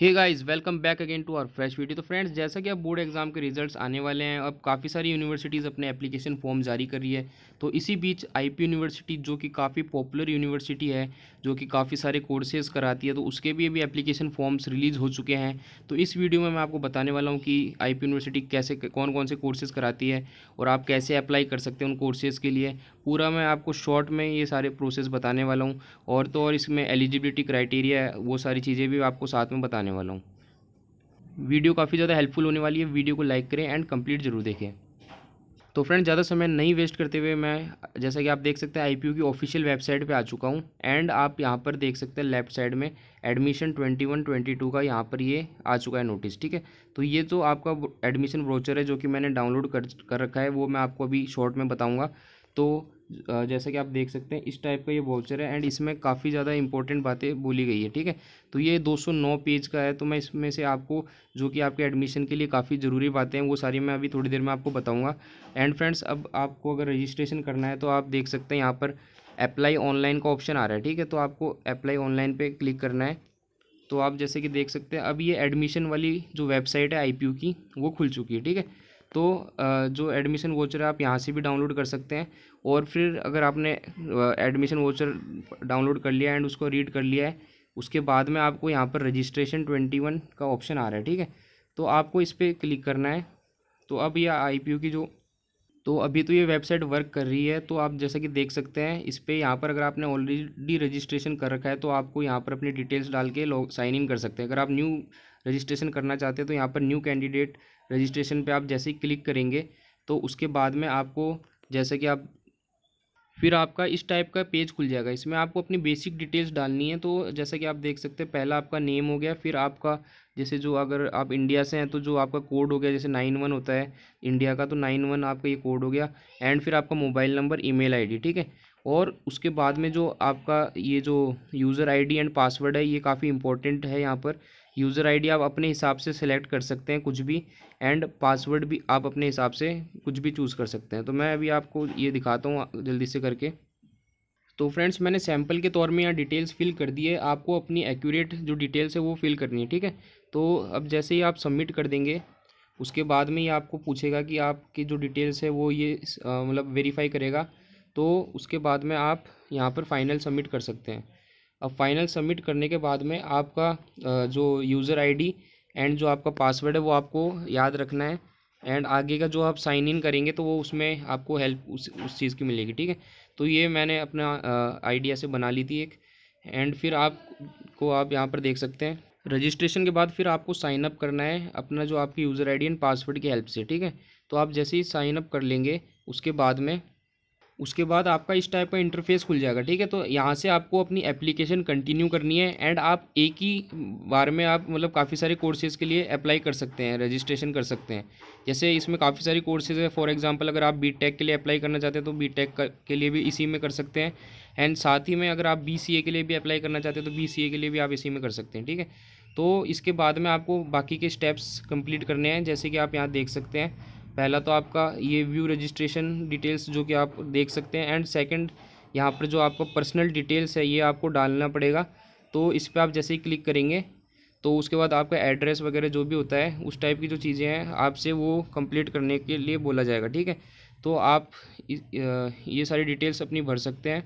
hey guys welcome back again to our fresh video तो friends जैसा कि अब बोर्ड एग्जाम के रिजल्ट्स आने वाले हैं अब काफ़ी सारी यूनिवर्सिटीज़ अपने एप्लीकेशन फॉर्म जारी कर रही है तो इसी बीच आईपी यूनिवर्सिटी जो कि काफ़ी पॉपुलर यूनिवर्सिटी है जो कि काफ़ी सारे कोर्सेज़ कराती है तो उसके भी अभी एप्लीकेशन फॉर्म्स रिलीज़ हो चुके हैं तो इस वीडियो में मैं आपको बताने वाला हूँ कि आई यूनिवर्सिटी कैसे कौन कौन से कोर्सेज़ कराती है और आप कैसे अप्लाई कर सकते हैं उन कोर्सेज़ के लिए पूरा मैं आपको शॉर्ट में ये सारे प्रोसेस बताने वाला हूँ और तो और इसमें एलिजिबिलिटी क्राइटेरिया वो सारी चीज़ें भी आपको साथ में बताने बताने वाला हूँ वीडियो काफ़ी ज़्यादा हेल्पफुल होने वाली है वीडियो को लाइक करें एंड कंप्लीट जरूर देखें तो फ्रेंड ज़्यादा समय नहीं वेस्ट करते हुए मैं जैसा कि आप देख सकते हैं आई की ऑफिशियल वेबसाइट पे आ चुका हूँ एंड आप यहाँ पर देख सकते हैं लेफ्ट साइड में एडमिशन ट्वेंटी टू का यहाँ पर ये आ चुका है नोटिस ठीक है तो ये जो आपका एडमिशन ब्रोचर है जो कि मैंने डाउनलोड कर कर रखा है वो मैं आपको अभी शॉर्ट में बताऊँगा तो जैसा कि आप देख सकते हैं इस टाइप का ये वाउचर है एंड इसमें काफ़ी ज़्यादा इंपॉर्टेंट बातें बोली गई है ठीक है तो ये 209 पेज का है तो मैं इसमें से आपको जो कि आपके एडमिशन के लिए काफ़ी ज़रूरी बातें हैं वो सारी मैं अभी थोड़ी देर में आपको बताऊँगा एंड फ्रेंड्स अब आपको अगर रजिस्ट्रेशन करना है तो आप देख सकते हैं यहाँ पर अप्लाई ऑनलाइन का ऑप्शन आ रहा है ठीक है तो आपको अप्लाई ऑनलाइन पर क्लिक करना है तो आप जैसे कि देख सकते हैं अब ये एडमिशन वाली जो वेबसाइट है आई की वो खुल चुकी है ठीक है तो जो एडमिशन वाचर है आप यहाँ से भी डाउनलोड कर सकते हैं और फिर अगर आपने एडमिशन वाचर डाउनलोड कर लिया एंड उसको रीड कर लिया है उसके बाद में आपको यहाँ पर रजिस्ट्रेशन ट्वेंटी वन का ऑप्शन आ रहा है ठीक है तो आपको इस पर क्लिक करना है तो अब यह आई की जो तो अभी तो ये वेबसाइट वर्क कर रही है तो आप जैसा कि देख सकते हैं इस पर यहाँ पर अगर आपने ऑलरेडी रजिस्ट्रेशन कर रखा है तो आपको यहाँ पर अपनी डिटेल्स डाल के लॉग साइन इन कर सकते हैं अगर आप न्यू रजिस्ट्रेशन करना चाहते हैं तो यहाँ पर न्यू कैंडिडेट रजिस्ट्रेशन पे आप जैसे ही क्लिक करेंगे तो उसके बाद में आपको जैसे कि आप फिर आपका इस टाइप का पेज खुल जाएगा इसमें आपको अपनी बेसिक डिटेल्स डालनी है तो जैसा कि आप देख सकते हैं पहला आपका नेम हो गया फिर आपका जैसे जो अगर आप इंडिया से हैं तो जो आपका कोड हो गया जैसे नाइन वन होता है इंडिया का तो नाइन वन आपका ये कोड हो गया एंड फिर आपका मोबाइल नंबर ईमेल आईडी ठीक है और उसके बाद में जो आपका ये जो यूज़र आई एंड पासवर्ड है ये काफ़ी इंपॉर्टेंट है यहाँ पर यूज़र आईडी आप अपने हिसाब से सिलेक्ट कर सकते हैं कुछ भी एंड पासवर्ड भी आप अपने हिसाब से कुछ भी चूज़ कर सकते हैं तो मैं अभी आपको ये दिखाता हूँ जल्दी से करके तो फ्रेंड्स मैंने सैम्पल के तौर में यहाँ डिटेल्स फिल कर दिए आपको अपनी एक्यूरेट जो डिटेल्स है वो फिल करनी है ठीक है तो अब जैसे ही आप सबमिट कर देंगे उसके बाद में ये आपको पूछेगा कि आपकी जो डिटेल्स है वो ये मतलब वेरीफाई करेगा तो उसके बाद में आप यहाँ पर फाइनल सबमिट कर सकते हैं अब फाइनल सबमिट करने के बाद में आपका जो यूज़र आईडी एंड जो आपका पासवर्ड है वो आपको याद रखना है एंड आगे का जो आप साइन इन करेंगे तो वो उसमें आपको हेल्प उस उस चीज़ की मिलेगी ठीक है तो ये मैंने अपना आइडिया से बना ली थी एक एंड फिर आपको आप यहाँ पर देख सकते हैं रजिस्ट्रेशन के बाद फिर आपको साइन अप करना है अपना जो आपकी यूज़र आई एंड पासवर्ड की हेल्प से ठीक है तो आप जैसे ही साइन अप कर लेंगे उसके बाद में उसके बाद आपका इस टाइप का इंटरफेस खुल जाएगा ठीक है तो यहाँ से आपको अपनी एप्लीकेशन कंटिन्यू करनी है एंड आप एक ही बार में आप मतलब काफ़ी सारे कोर्सेज़ के लिए अप्लाई कर सकते हैं रजिस्ट्रेशन कर सकते हैं जैसे इसमें काफ़ी सारी कोर्सेज़ है फॉर एग्जांपल अगर आप बी के लिए अप्लाई करना चाहते हैं तो बी के लिए भी इसी में कर सकते हैं एंड साथ ही में अगर आप बी के लिए भी अप्लाई करना चाहते हैं तो बी के लिए भी आप इसी में कर सकते हैं ठीक है तो इसके बाद में आपको बाकी के स्टेप्स कम्प्लीट करने हैं जैसे कि आप यहाँ देख सकते हैं पहला तो आपका ये व्यू रजिस्ट्रेशन डिटेल्स जो कि आप देख सकते हैं एंड सेकंड यहाँ पर जो आपका पर्सनल डिटेल्स है ये आपको डालना पड़ेगा तो इस पर आप जैसे ही क्लिक करेंगे तो उसके बाद आपका एड्रेस वगैरह जो भी होता है उस टाइप की जो चीज़ें हैं आपसे वो कंप्लीट करने के लिए बोला जाएगा ठीक है तो आप ये सारी डिटेल्स अपनी भर सकते हैं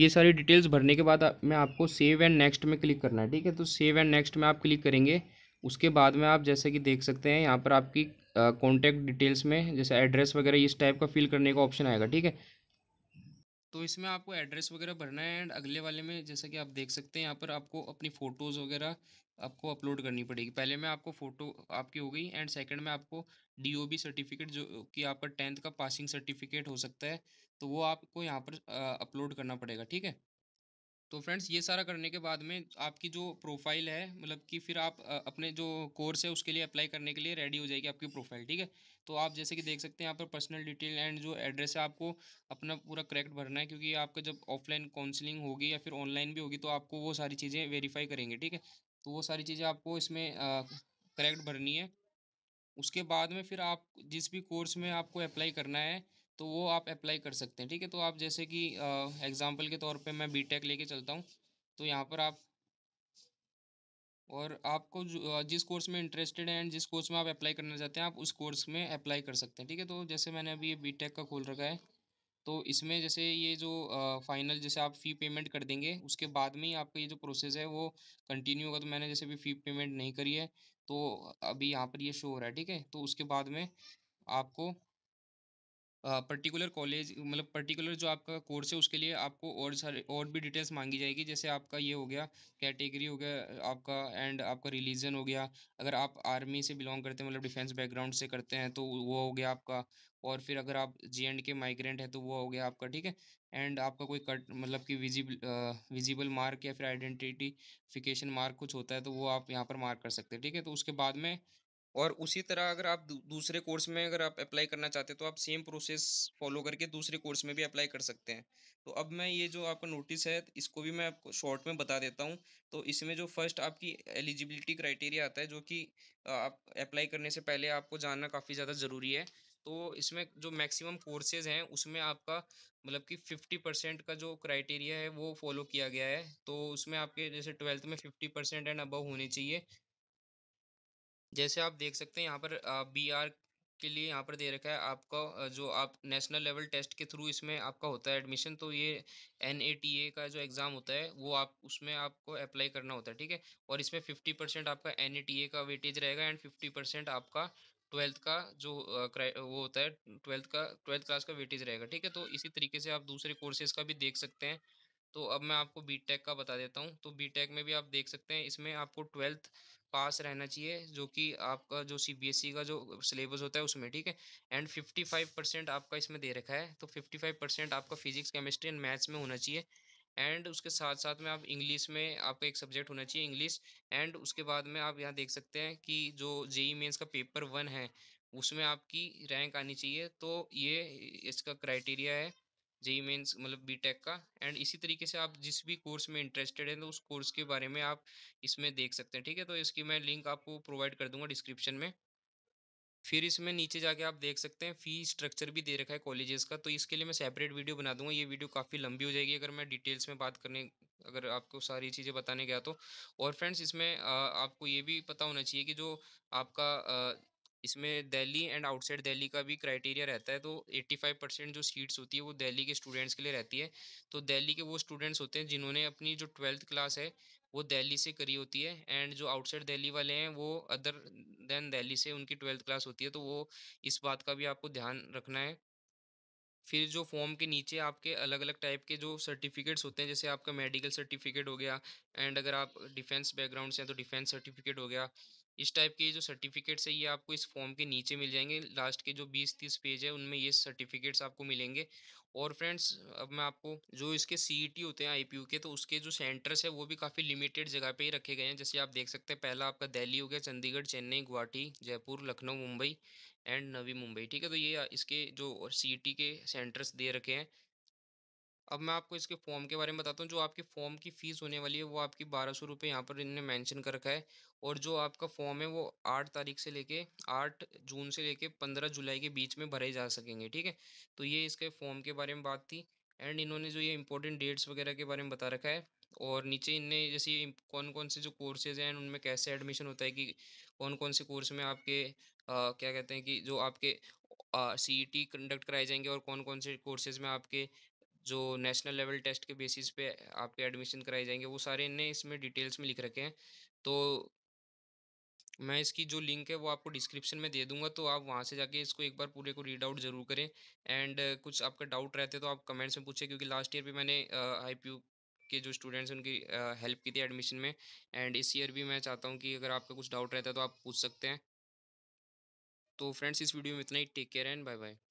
ये सारी डिटेल्स भरने के बाद मैं आपको सेव एंड नेक्स्ट में क्लिक करना है ठीक है तो सेव एंड नेक्स्ट में आप क्लिक करेंगे उसके बाद में आप जैसे कि देख सकते हैं यहाँ पर आपकी कॉन्टैक्ट डिटेल्स में जैसे एड्रेस वगैरह इस टाइप का फिल करने का ऑप्शन आएगा ठीक है तो इसमें आपको एड्रेस वगैरह भरना है एंड अगले वाले में जैसा कि आप देख सकते हैं यहाँ पर आपको अपनी फ़ोटोज़ वगैरह आपको अपलोड करनी पड़ेगी पहले में आपको फ़ोटो आपकी हो गई एंड सेकंड में आपको डीओबी सर्टिफिकेट जो कि आपका टेंथ का पासिंग सर्टिफिकेट हो सकता है तो वो आपको यहाँ पर अपलोड करना पड़ेगा ठीक है तो फ्रेंड्स ये सारा करने के बाद में आपकी जो प्रोफाइल है मतलब कि फिर आप अपने जो कोर्स है उसके लिए अप्लाई करने के लिए रेडी हो जाएगी आपकी प्रोफाइल ठीक है तो आप जैसे कि देख सकते हैं यहाँ पर पर्सनल डिटेल एंड जो एड्रेस है आपको अपना पूरा करेक्ट भरना है क्योंकि आपका जब ऑफलाइन काउंसलिंग होगी या फिर ऑनलाइन भी होगी तो आपको वो सारी चीज़ें वेरीफाई करेंगे ठीक है तो वो सारी चीज़ें आपको इसमें करेक्ट भरनी है उसके बाद में फिर आप जिस भी कोर्स में आपको अप्लाई करना है तो वो आप अप्लाई कर सकते हैं ठीक है तो आप जैसे कि एग्ज़ाम्पल के तौर पे मैं बीटेक लेके चलता हूँ तो यहाँ पर आप और आपको जिस कोर्स में इंटरेस्टेड हैं एंड जिस कोर्स में आप अप्लाई करना चाहते हैं आप उस कोर्स में अप्लाई कर सकते हैं ठीक है तो जैसे मैंने अभी ये बी का खोल रखा है तो इसमें जैसे ये जो फाइनल जैसे आप फ़ी पेमेंट कर देंगे उसके बाद में ही आपका ये जो प्रोसेस है वो कंटिन्यू होगा तो मैंने जैसे अभी फ़ी पेमेंट नहीं करी है तो अभी यहाँ पर ये शो हो रहा है ठीक है तो उसके बाद में आपको पर्टिकुलर कॉलेज मतलब पर्टिकुलर जो आपका कोर्स है उसके लिए आपको और सारे और भी डिटेल्स मांगी जाएगी जैसे आपका ये हो गया कैटेगरी हो गया आपका एंड आपका रिलीजन हो गया अगर आप आर्मी से बिलोंग करते हैं मतलब डिफेंस बैकग्राउंड से करते हैं तो वो हो गया आपका और फिर अगर आप जे एंड के माइग्रेंट है तो वो हो गया आपका ठीक है एंड आपका कोई कट मतलब कि विजिबल विजिबल मार्क या फिर आइडेंटिटीफिकेशन मार्क कुछ होता है तो वो आप यहाँ पर मार्क कर सकते हैं ठीक है तो उसके बाद में और उसी तरह अगर आप दूसरे कोर्स में अगर आप अप्लाई करना चाहते हैं तो आप सेम प्रोसेस फॉलो करके दूसरे कोर्स में भी अप्लाई कर सकते हैं तो अब मैं ये जो आपका नोटिस है इसको भी मैं आपको शॉर्ट में बता देता हूँ तो इसमें जो फर्स्ट आपकी एलिजिबिलिटी क्राइटेरिया आता है जो कि आप अप्लाई करने से पहले आपको जानना काफ़ी ज़्यादा ज़रूरी है तो इसमें जो मैक्सिमम कोर्सेज हैं उसमें आपका मतलब कि फिफ्टी परसेंट का जो क्राइटेरिया है वो फॉलो किया गया है तो उसमें आपके जैसे ट्वेल्थ में फिफ्टी परसेंट एंड अबव होने चाहिए जैसे आप देख सकते हैं यहाँ पर बी आर के लिए यहाँ पर दे रखा है आपका जो आप नेशनल लेवल टेस्ट के थ्रू इसमें आपका होता है एडमिशन तो ये एन का जो एग्ज़ाम होता है वो आप उसमें आपको अप्लाई करना होता है ठीक है और इसमें फिफ्टी परसेंट आपका एन का वेटेज रहेगा एंड फिफ्टी परसेंट आपका ट्वेल्थ का जो वो होता है ट्वेल्थ का ट्वेल्थ क्लास का वेटेज रहेगा ठीक है तो इसी तरीके से आप दूसरे कोर्सेज का भी देख सकते हैं तो अब मैं आपको बी का बता देता हूँ तो बी में भी आप देख सकते हैं इसमें आपको ट्वेल्थ पास रहना चाहिए जो कि आपका जो सी e का जो सिलेबस होता है उसमें ठीक है एंड 55 परसेंट आपका इसमें दे रखा है तो 55 परसेंट आपका फिजिक्स केमिस्ट्री एंड मैथ्स में होना चाहिए एंड उसके साथ साथ में आप इंग्लिश में आपका एक सब्जेक्ट होना चाहिए इंग्लिश एंड उसके बाद में आप यहाँ देख सकते हैं कि जो जेई मेन्स का पेपर वन है उसमें आपकी रैंक आनी चाहिए तो ये इसका क्राइटेरिया है जेई मेन्स मतलब बीटेक का एंड इसी तरीके से आप जिस भी कोर्स में इंटरेस्टेड हैं तो उस कोर्स के बारे में आप इसमें देख सकते हैं ठीक है तो इसकी मैं लिंक आपको प्रोवाइड कर दूंगा डिस्क्रिप्शन में फिर इसमें नीचे जाके आप देख सकते हैं फ़ी स्ट्रक्चर भी दे रखा है कॉलेजेस का तो इसके लिए मैं सेपरेट वीडियो बना दूंगा ये वीडियो काफ़ी लंबी हो जाएगी अगर मैं डिटेल्स में बात करने अगर आपको सारी चीज़ें बताने गया तो और फ्रेंड्स इसमें आ, आपको ये भी पता होना चाहिए कि जो आपका इसमें दिल्ली एंड आउटसाइड दिल्ली का भी क्राइटेरिया रहता है तो 85 परसेंट जो सीट्स होती है वो दिल्ली के स्टूडेंट्स के लिए रहती है तो दिल्ली के वो स्टूडेंट्स होते हैं जिन्होंने अपनी जो ट्वेल्थ क्लास है वो दिल्ली से करी होती है एंड जो आउटसाइड दिल्ली वाले हैं वो अदर देन दिल्ली से उनकी ट्वेल्थ क्लास होती है तो वो इस बात का भी आपको ध्यान रखना है फिर जो फॉर्म के नीचे आपके अलग अलग टाइप के जो सर्टिफिकेट्स होते हैं जैसे आपका मेडिकल सर्टिफिकेट हो गया एंड अगर आप डिफेंस बैकग्राउंड से हैं तो डिफेंस सर्टिफिकेट हो गया इस टाइप के जो सर्टिफिकेट्स है ये आपको इस फॉर्म के नीचे मिल जाएंगे लास्ट के जो बीस तीस पेज है उनमें ये सर्टिफिकेट्स आपको मिलेंगे और फ्रेंड्स अब मैं आपको जो इसके सी e होते हैं आई के तो उसके जो सेंटर्स है वो भी काफ़ी लिमिटेड जगह पे ही रखे गए हैं जैसे आप देख सकते हैं पहला आपका दिल्ली हो गया चंडीगढ़ चेन्नई गुवाहाटी जयपुर लखनऊ मुंबई एंड नवी मुंबई ठीक है तो ये इसके जो सी e के सेंटर्स दे रखे हैं अब मैं आपको इसके फॉर्म के बारे में बताता हूँ जो आपके फॉर्म की फ़ीस होने वाली है वो आपकी बारह सौ रुपये यहाँ पर इन्होंने मेंशन कर रखा है और जो आपका फॉर्म है वो आठ तारीख से लेके आठ जून से लेके पंद्रह जुलाई के बीच में भरे जा सकेंगे ठीक है तो ये इसके फॉर्म के बारे में बात थी एंड इन्होंने जो ये इंपॉर्टेंट डेट्स वगैरह के बारे में बता रखा है और नीचे इनने जैसे कौन कौन से जो कोर्सेज हैं उनमें कैसे एडमिशन होता है कि कौन कौन से कोर्स में आपके आ, क्या कहते हैं कि जो आपके सी ई कंडक्ट कराए जाएंगे और कौन कौन से कोर्सेज में आपके जो नेशनल लेवल टेस्ट के बेसिस पे आपके एडमिशन कराए जाएंगे वो सारे इनने इसमें डिटेल्स में लिख रखे हैं तो मैं इसकी जो लिंक है वो आपको डिस्क्रिप्शन में दे दूंगा तो आप वहाँ से जाके इसको एक बार पूरे को रीड आउट ज़रूर करें एंड कुछ आपका डाउट रहते तो आप कमेंट्स में पूछें क्योंकि लास्ट ईयर भी मैंने आई के जो स्टूडेंट्स हैं उनकी हेल्प की थी एडमिशन में एंड इस ईयर भी मैं चाहता हूँ कि अगर आपका कुछ डाउट रहता है तो आप पूछ सकते हैं तो फ्रेंड्स इस वीडियो में इतना ही take care and bye bye